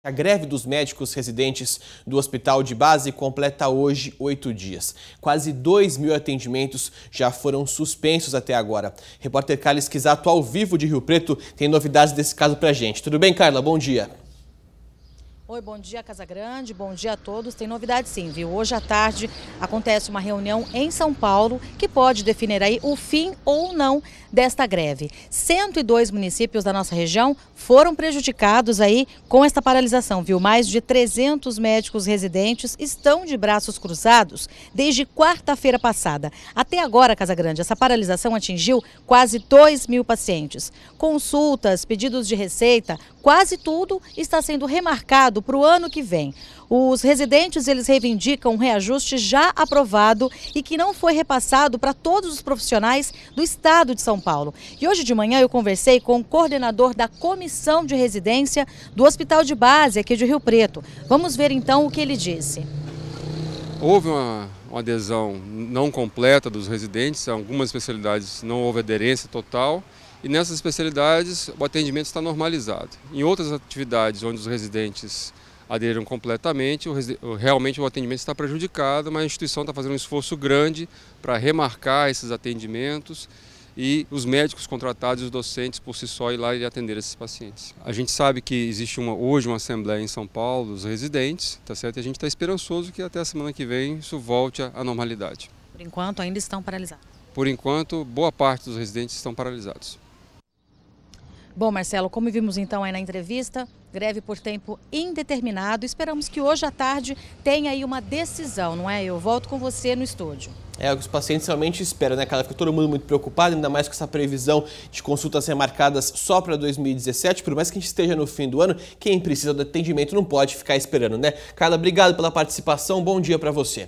A greve dos médicos residentes do hospital de base completa hoje oito dias. Quase dois mil atendimentos já foram suspensos até agora. Repórter Carla Esquizato, ao vivo de Rio Preto, tem novidades desse caso pra gente. Tudo bem, Carla? Bom dia. Oi, bom dia Casa Grande, bom dia a todos. Tem novidade sim, viu? Hoje à tarde acontece uma reunião em São Paulo que pode definir aí o fim ou não desta greve. 102 municípios da nossa região foram prejudicados aí com esta paralisação, viu? Mais de 300 médicos residentes estão de braços cruzados desde quarta-feira passada. Até agora, Casa Grande, essa paralisação atingiu quase 2 mil pacientes. Consultas, pedidos de receita, quase tudo está sendo remarcado aprovado para o ano que vem. Os residentes eles reivindicam um reajuste já aprovado e que não foi repassado para todos os profissionais do estado de São Paulo. E hoje de manhã eu conversei com o coordenador da comissão de residência do Hospital de Base aqui de Rio Preto. Vamos ver então o que ele disse. Houve uma, uma adesão não completa dos residentes, algumas especialidades não houve aderência total. E nessas especialidades o atendimento está normalizado. Em outras atividades onde os residentes aderiram completamente, o, realmente o atendimento está prejudicado, mas a instituição está fazendo um esforço grande para remarcar esses atendimentos e os médicos contratados e os docentes por si só ir lá e atender esses pacientes. A gente sabe que existe uma, hoje uma assembleia em São Paulo dos residentes, tá certo? E a gente está esperançoso que até a semana que vem isso volte à normalidade. Por enquanto ainda estão paralisados? Por enquanto, boa parte dos residentes estão paralisados. Bom, Marcelo, como vimos então aí na entrevista, greve por tempo indeterminado. Esperamos que hoje à tarde tenha aí uma decisão, não é? Eu volto com você no estúdio. É o que os pacientes realmente esperam, né, Carla? Fica todo mundo muito preocupado, ainda mais com essa previsão de consultas remarcadas só para 2017. Por mais que a gente esteja no fim do ano, quem precisa de atendimento não pode ficar esperando, né? Carla, obrigado pela participação. Bom dia para você.